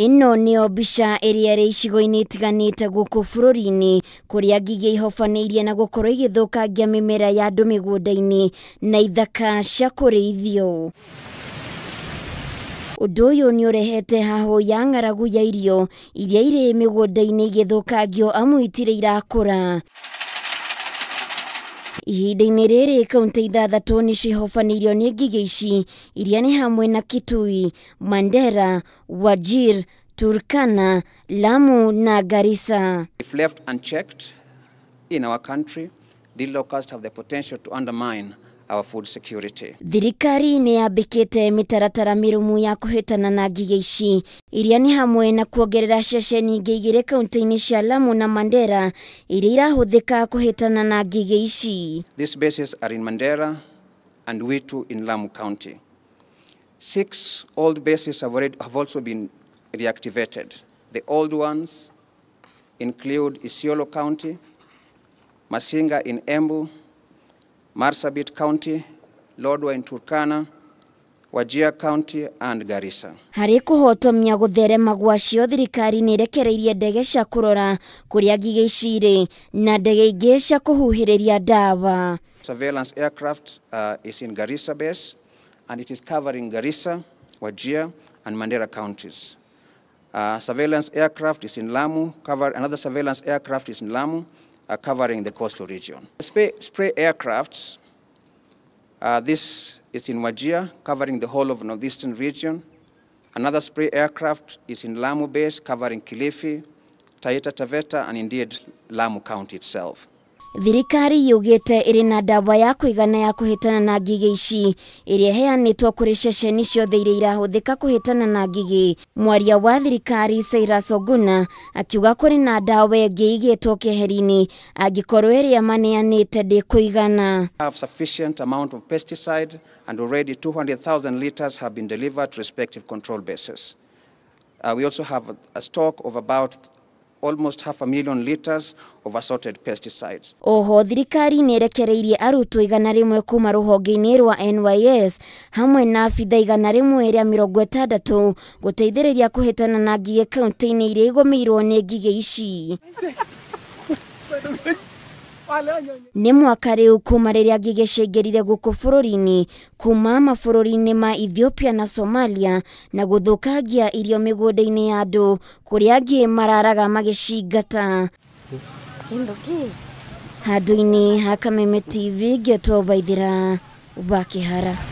ĩno nĩyo mbica ĩrĩa ĩrĩ icigo-inĩ itiganĩte gũkũ bũrũri-inĩ kũrĩa ngigĩ ihobanĩirie na gũkorwo igĩthũkangia mimera ya andũ mĩgũnda ini na ithaka cia kũrĩithio ũndũ ũyũ nĩ ũrehete haho ya ng'aragu ya irio iria irĩ mĩgũnda-inĩ igĩthũkangio amu itirĩ irakũra ihinda-inĩ rĩrĩ kaunti ithathatũ nĩ cihobanirio nĩ ngigĩ ici iria nĩ hamwe na kitui mandera wajir turkana lamu na garisa if left unchecked in our country the locusts have the potential to undermine our food security thirikari nä yambĩkĩte mitaratara mirumu ya kũhĩtana na ngigĩ ici iria hamwe na kuogerera ceceni ingĩ igĩrĩ kaunti lamu na mandera iria irahũthĩka kũhĩtana na ngigĩ ici these bases are in mandera and Witu in lamu county six old bases have, already, have also been reactivated the old ones include isiolo county masinga in embu Marsabit County, Lodwar in Turkana, Wajia County and Garissa. Harĩ kũhotomia gũtherema gwacio thirikari nĩ ĩrekereirie ndege cia kurora kũrĩa ngigĩ ici irĩ na ndege ingĩ cia kũhuhĩrĩria dawa. Surveillance aircraft uh, is in Garissa base and it is covering Garissa, Wajia and Mandera counties. Uh, surveillance aircraft is in Lamu, cover, another surveillance aircraft is in Lamu uh, covering the coastal region. Spray, spray aircrafts, uh, this is in Wajia, covering the whole of northeastern region. Another spray aircraft is in Lamu Base, covering Kilifi, Taita Taveta, and indeed Lamu County itself. thirikari yugite iri na ndawa ya kuigana ya kuhitana na ngigĩ ici iria heanĩtwo kũrĩ ceceni ciothe iria irahũthĩka kuhitana na ngigĩ mwaria wa thirikari saira Oguna akiuga kuri na ndawa ĩngĩ igĩtwo keheri-inĩ angĩkorwo ĩrĩa maneanĩte ndĩkũigana and already 200,000 liters have been delivered to respective control bases. Uh, we also have a stock of about almost half a million liters of assorted pesticides. Oho thirikari nä ĩrekereirie arutwo igana rämwe kuma honge-inä rwa NYS hamwe na bitha igana rĩmwe rĩa gå ĩtandatũ gũteithĩrĩria kũhĩtana na ngigĩ kauntä-inä iria irwo nä ngigä ici nä mwaka rä u kuma rä rä a ngä gä cä ngä rire gå kå bå rå ri-inä kuma mabå rå ri-inä ma ethiopia na somalia na gå thå kangia irio mä gå nda-inä ya andå kå rä a angä mararaga magä cingata handå -inä ha kamemetv ngä two baithä ra wakä hara